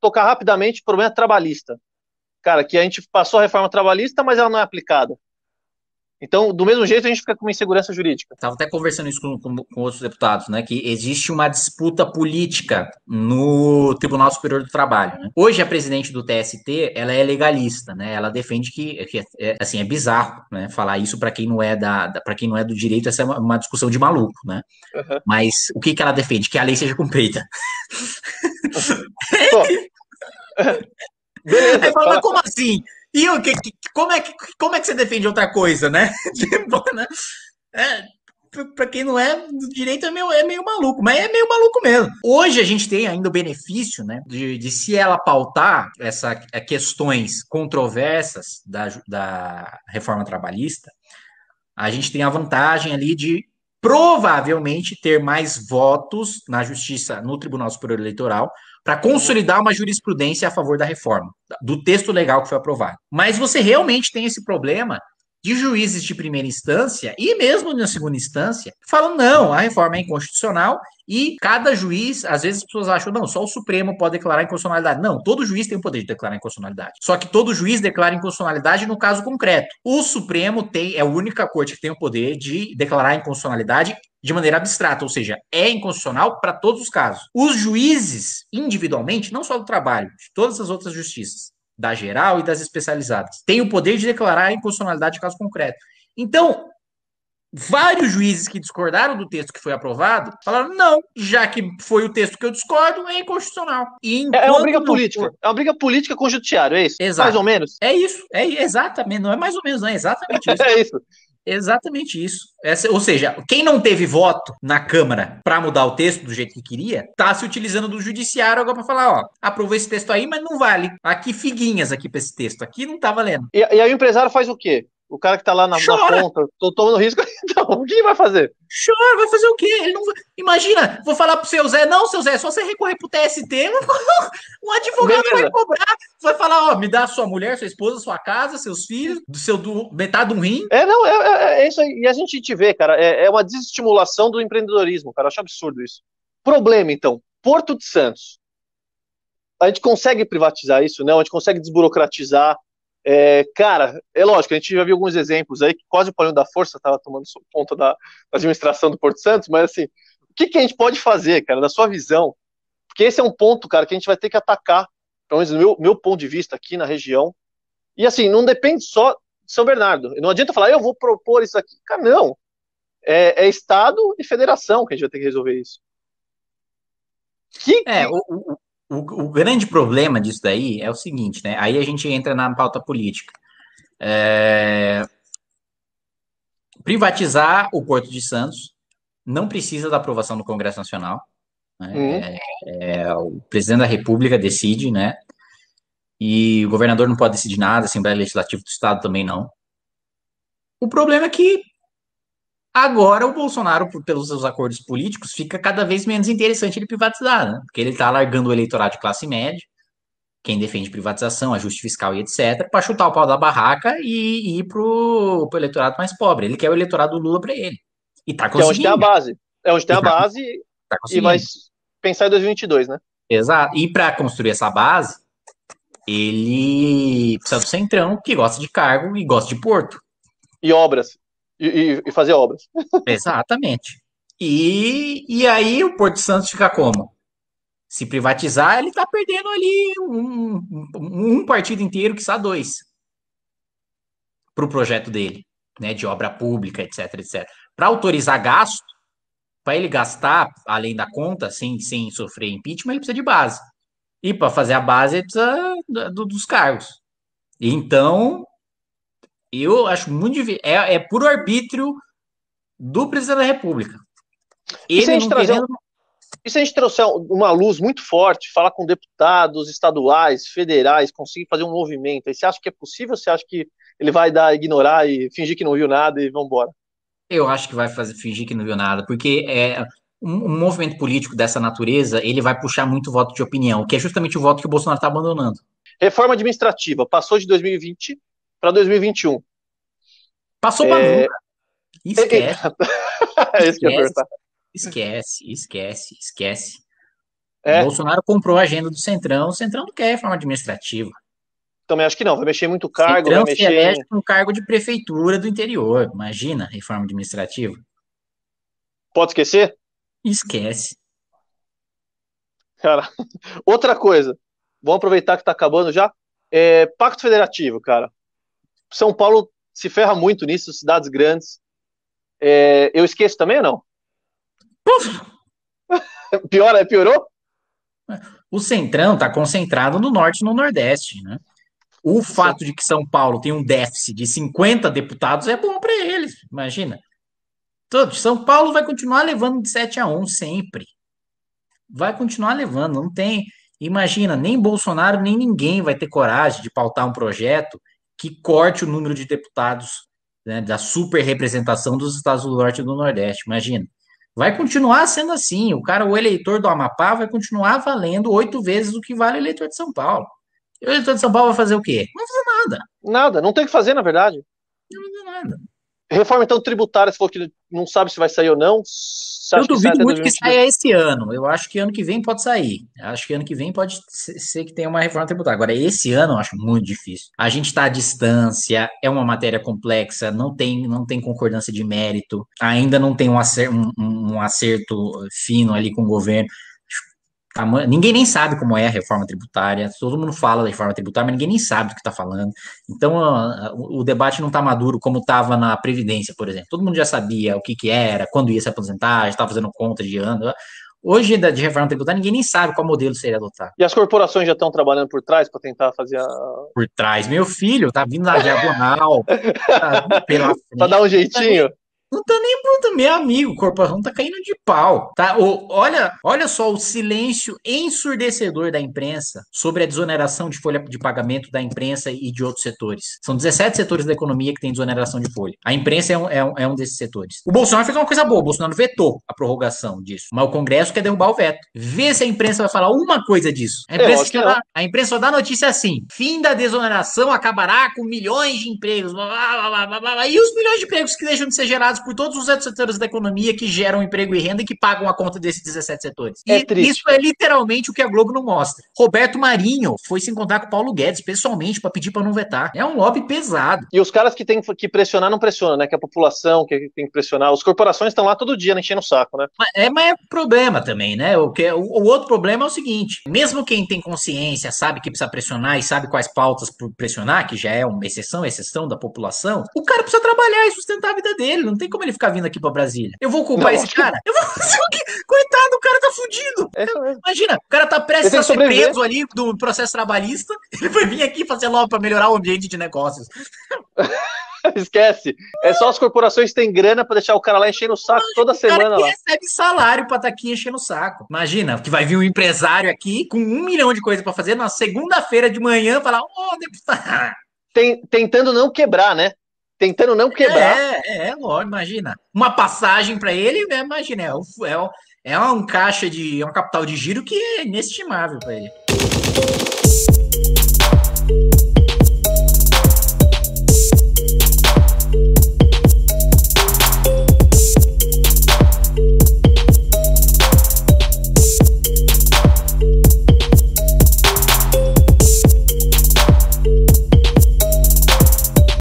tocar rapidamente o problema é trabalhista. Cara, que a gente passou a reforma trabalhista, mas ela não é aplicada. Então, do mesmo jeito, a gente fica com uma insegurança jurídica. Estava até conversando isso com, com, com, outros deputados, né? Que existe uma disputa política no Tribunal Superior do Trabalho. Né? Hoje, a presidente do TST, ela é legalista, né? Ela defende que, que é, é assim, é bizarro, né? Falar isso para quem não é da, da para quem não é do direito, essa é uma, uma discussão de maluco, né? Uhum. Mas o que, que ela defende? Que a lei seja cumprida. Beleza, Aí fala, fala, como assim? E o que, como, é que, como é que você defende outra coisa, né? Tipo, né? É, para quem não é direito é meio, é meio maluco, mas é meio maluco mesmo. Hoje a gente tem ainda o benefício, né, de, de se ela pautar essas é, questões controversas da, da reforma trabalhista, a gente tem a vantagem ali de provavelmente ter mais votos na justiça, no Tribunal Superior Eleitoral, para consolidar uma jurisprudência a favor da reforma, do texto legal que foi aprovado. Mas você realmente tem esse problema de juízes de primeira instância e mesmo na segunda instância falam não, a reforma é inconstitucional e cada juiz, às vezes as pessoas acham não, só o Supremo pode declarar inconstitucionalidade. Não, todo juiz tem o poder de declarar inconstitucionalidade. Só que todo juiz declara inconstitucionalidade no caso concreto. O Supremo tem é a única corte que tem o poder de declarar inconstitucionalidade de maneira abstrata, ou seja, é inconstitucional para todos os casos. Os juízes, individualmente, não só do trabalho, de todas as outras justiças, da geral e das especializadas. Tem o poder de declarar a inconstitucionalidade de caso concreto. Então, vários juízes que discordaram do texto que foi aprovado falaram: não, já que foi o texto que eu discordo, é inconstitucional. É, é uma briga política. For... É uma briga política com o judiciário, é isso? Exato. Mais ou menos? É isso. É exatamente. Não é mais ou menos, não, é exatamente isso. é isso. Exatamente isso. Essa, ou seja, quem não teve voto na Câmara para mudar o texto do jeito que queria, tá se utilizando do judiciário agora para falar, ó, aprovou esse texto aí, mas não vale. Aqui figuinhas aqui para esse texto, aqui não tá valendo. E, e aí o empresário faz o quê? O cara que tá lá na, na ponta, tô tomando risco. Então, o que vai fazer? Chora, vai fazer o quê? Não... Imagina, vou falar pro seu Zé, não, seu Zé, só você recorrer pro TST, um advogado Beleza. vai cobrar. Vai falar, ó, me dá sua mulher, sua esposa, sua casa, seus filhos, do seu do, metade de um rim. É, não, é, é, é, é isso aí. E a gente te vê, cara, é, é uma desestimulação do empreendedorismo, cara. acho absurdo isso. Problema, então. Porto de Santos. A gente consegue privatizar isso? Não, a gente consegue desburocratizar é, cara, é lógico, a gente já viu alguns exemplos aí que quase o Paulinho da Força estava tomando conta da, da, administração do Porto Santos, mas assim, o que, que a gente pode fazer, cara, na sua visão? Porque esse é um ponto, cara, que a gente vai ter que atacar, pelo menos do meu, meu ponto de vista aqui na região. E assim, não depende só de São Bernardo. Não adianta falar, eu vou propor isso aqui. Cara, não. É, é Estado e Federação que a gente vai ter que resolver isso. Que, é, que... o, o, o, grande problema disso daí é o seguinte, né? Aí a gente entra na pauta política. É... Privatizar o Porto de Santos não precisa da aprovação do Congresso Nacional. Né? Uhum. É, é, o presidente da República decide, né? E o governador não pode decidir nada, a Assembleia Legislativa do Estado também não. O problema é que Agora o Bolsonaro, pelos seus acordos políticos, fica cada vez menos interessante ele privatizar, né? Porque ele está largando o eleitorado de classe média, quem defende privatização, ajuste fiscal e etc., para chutar o pau da barraca e, ir pro, eleitorado mais pobre. Ele quer o eleitorado do Lula para ele. E tá conseguindo. É onde tem a base. É onde tem a tá base e, tá e vai pensar em 2022, né? Exato. E para construir essa base, ele precisa do centrão, que gosta de cargo e gosta de porto. E obras e, e fazer obras. Exatamente. E, e aí o Porto Santos fica como? Se privatizar, ele está perdendo ali um, um partido inteiro, que só dois, para o projeto dele, né, de obra pública, etc, etc. Para autorizar gasto, para ele gastar além da conta, sem, sem sofrer impeachment, ele precisa de base. E para fazer a base, ele precisa do, dos cargos. Então, eu acho muito difícil. É, é puro arbítrio do presidente da República. Ele e se a gente trazer, querendo... E se a gente trouxer uma luz muito forte, falar com deputados estaduais, federais, conseguir fazer um movimento, aí você acha que é possível? Você acha que ele vai dar, ignorar e fingir que não viu nada e vambora? Eu acho que vai fazer, fingir que não viu nada, porque é, um, um movimento político dessa natureza, ele vai puxar muito voto de opinião, que é justamente o voto que o Bolsonaro está abandonando. Reforma administrativa passou de 2020 para 2021. Passou é... Esquece. é isso que Esquece, esquece, esquece. É. Bolsonaro comprou a agenda do Centrão. O Centrão não quer reforma administrativa. Também acho que não. Vai mexer muito cargo. Centrão vai mexer... com elege cargo de prefeitura do interior. Imagina, reforma administrativa. Pode esquecer? Esquece. Cara, outra coisa. Vamos aproveitar que está acabando já. É, Pacto Federativo, cara. São Paulo se ferra muito nisso, cidades grandes. É, eu esqueço também ou não? Pior, é, piorou? É, o Centrão está concentrado no norte e no nordeste, né? O fato Sim. de que São Paulo tem um déficit de 50 deputados é bom para eles, imagina. Todo, então, São Paulo vai continuar levando de 7 a 1 sempre. Vai continuar levando, não tem. Imagina, nem Bolsonaro, nem ninguém vai ter coragem de pautar um projeto que corte o número de deputados né, da super representação dos estados do norte e do nordeste. Imagina. Vai continuar sendo assim. O cara, o eleitor do Amapá, vai continuar valendo oito vezes o que vale o eleitor de São Paulo. E o eleitor de São Paulo vai fazer o quê? Não vai fazer nada. Nada, não tem o que fazer, na verdade. Não vai fazer nada. Reforma então tributária, se for que não sabe se vai sair ou não. Eu duvido é muito que saia esse ano. Eu acho que ano que vem pode sair. Acho que ano que vem pode ser que tenha uma reforma tributária. Agora, esse ano eu acho muito difícil. A gente está à distância, é uma matéria complexa, não tem, não tem concordância de mérito, ainda não tem um um, um acerto fino ali com o governo. Ninguém nem sabe como é a reforma tributária, todo mundo fala da reforma tributária, mas ninguém nem sabe do que está falando. Então, ah, o debate não está maduro como estava na Previdência, por exemplo. Todo mundo já sabia o que, que era, quando ia se aposentar, estava fazendo conta de ano. Hoje, da, de reforma tributária, ninguém nem sabe qual modelo seria adotado. E as corporações já estão trabalhando por trás para tentar fazer a. Por trás. Meu filho tá vindo na diagonal. tá, pela Pra dar um jeitinho. Não tá nem puto, meu é amigo. O corporão tá caindo de pau. Tá? O, olha, olha só o silêncio ensurdecedor da imprensa sobre a desoneração de folha de pagamento da imprensa e de outros setores. São 17 setores da economia que tem desoneração de folha. A imprensa é um, é um, é um desses setores. O Bolsonaro fez uma coisa boa. O Bolsonaro vetou a prorrogação disso. Mas o Congresso quer derrubar o veto. Vê se a imprensa vai falar uma coisa disso. A imprensa, é, dá, a imprensa só dá notícia assim: fim da desoneração acabará com milhões de empregos. Blá, blá, blá, blá, blá, blá. E os milhões de empregos que deixam de ser gerados por todos os outros setores da economia que geram emprego e renda e que pagam a conta desses 17 setores. É e isso é literalmente o que a Globo não mostra. Roberto Marinho foi se encontrar com o Paulo Guedes pessoalmente para pedir para não vetar. É um lobby pesado. E os caras que têm que pressionar não pressionam, né? Que a população que tem que pressionar. Os corporações estão lá todo dia né? enchendo o saco, né? É, mas é problema também, né? O, que, é, o, o outro problema é o seguinte: mesmo quem tem consciência sabe que precisa pressionar e sabe quais pautas pressionar, que já é uma exceção, exceção da população, o cara precisa trabalhar e sustentar a vida dele. Não tem tem como ele ficar vindo aqui pra Brasília. Eu vou culpar não, esse cara? Eu vou fazer o quê? Coitado, o cara tá fudido. É, é. Imagina, o cara tá prestes a ser sobreviver. preso ali do processo trabalhista. Ele foi vir aqui fazer lobby pra melhorar o ambiente de negócios. Esquece. É só as corporações têm grana para deixar o cara lá enchendo o saco Não, toda o Cara que lá. recebe salário para estar tá aqui enchendo o saco. Imagina, que vai vir um empresário aqui com um milhão de coisas para fazer na segunda-feira de manhã falar, ô, oh, deputado tentando não quebrar, né? tentando não quebrar. É, é, é ó, imagina. Uma passagem para ele, né, imagina, é, um, é, é, um caixa de. É um capital de giro que é inestimável para ele.